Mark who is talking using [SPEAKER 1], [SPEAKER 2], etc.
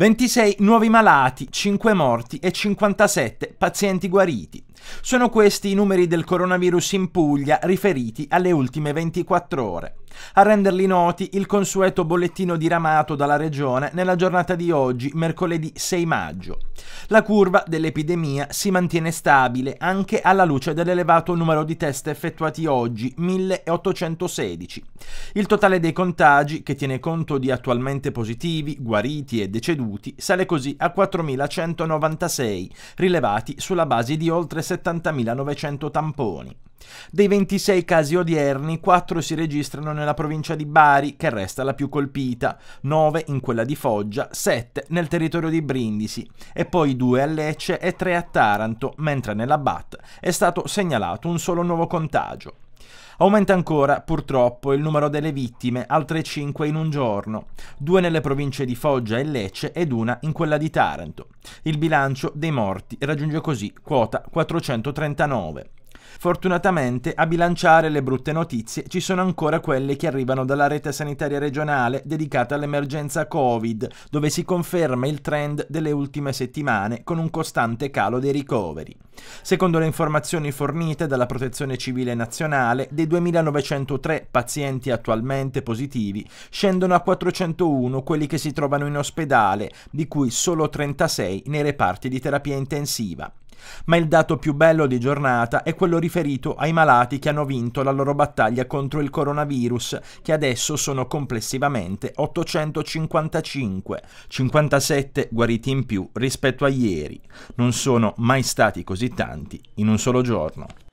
[SPEAKER 1] 26 nuovi malati, 5 morti e 57 pazienti guariti. Sono questi i numeri del coronavirus in Puglia riferiti alle ultime 24 ore. A renderli noti il consueto bollettino diramato dalla Regione nella giornata di oggi, mercoledì 6 maggio. La curva dell'epidemia si mantiene stabile anche alla luce dell'elevato numero di test effettuati oggi, 1816. Il totale dei contagi, che tiene conto di attualmente positivi, guariti e deceduti, sale così a 4196, rilevati sulla base di oltre 70.900 tamponi. Dei 26 casi odierni, 4 si registrano nella provincia di Bari, che resta la più colpita, 9 in quella di Foggia, 7 nel territorio di Brindisi e poi 2 a Lecce e 3 a Taranto, mentre nella BAT è stato segnalato un solo nuovo contagio. Aumenta ancora, purtroppo, il numero delle vittime, altre 5 in un giorno, due nelle province di Foggia e Lecce ed una in quella di Taranto il bilancio dei morti raggiunge così quota 439. Fortunatamente a bilanciare le brutte notizie ci sono ancora quelle che arrivano dalla rete sanitaria regionale dedicata all'emergenza Covid, dove si conferma il trend delle ultime settimane con un costante calo dei ricoveri. Secondo le informazioni fornite dalla Protezione Civile Nazionale, dei 2903 pazienti attualmente positivi scendono a 401 quelli che si trovano in ospedale, di cui solo 36 nei reparti di terapia intensiva. Ma il dato più bello di giornata è quello riferito ai malati che hanno vinto la loro battaglia contro il coronavirus, che adesso sono complessivamente 855, 57 guariti in più rispetto a ieri. Non sono mai stati così tanti in un solo giorno.